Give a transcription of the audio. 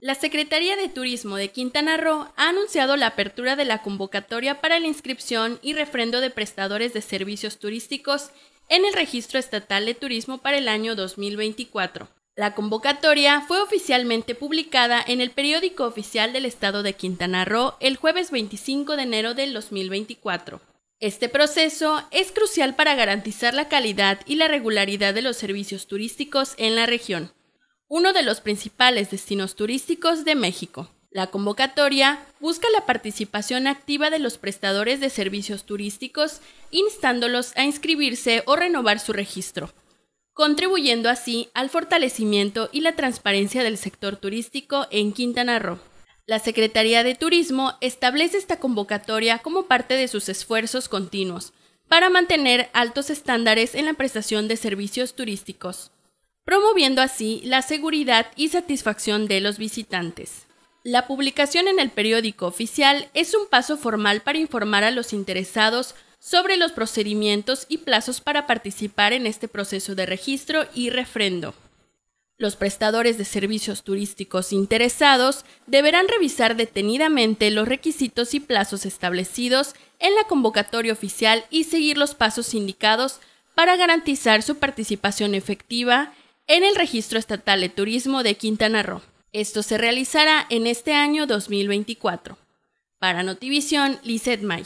La Secretaría de Turismo de Quintana Roo ha anunciado la apertura de la convocatoria para la inscripción y refrendo de prestadores de servicios turísticos en el Registro Estatal de Turismo para el año 2024. La convocatoria fue oficialmente publicada en el periódico oficial del Estado de Quintana Roo el jueves 25 de enero del 2024. Este proceso es crucial para garantizar la calidad y la regularidad de los servicios turísticos en la región, uno de los principales destinos turísticos de México. La convocatoria busca la participación activa de los prestadores de servicios turísticos, instándolos a inscribirse o renovar su registro, contribuyendo así al fortalecimiento y la transparencia del sector turístico en Quintana Roo. La Secretaría de Turismo establece esta convocatoria como parte de sus esfuerzos continuos para mantener altos estándares en la prestación de servicios turísticos, promoviendo así la seguridad y satisfacción de los visitantes. La publicación en el periódico oficial es un paso formal para informar a los interesados sobre los procedimientos y plazos para participar en este proceso de registro y refrendo. Los prestadores de servicios turísticos interesados deberán revisar detenidamente los requisitos y plazos establecidos en la convocatoria oficial y seguir los pasos indicados para garantizar su participación efectiva en el Registro Estatal de Turismo de Quintana Roo. Esto se realizará en este año 2024. Para Notivisión, Lizeth May.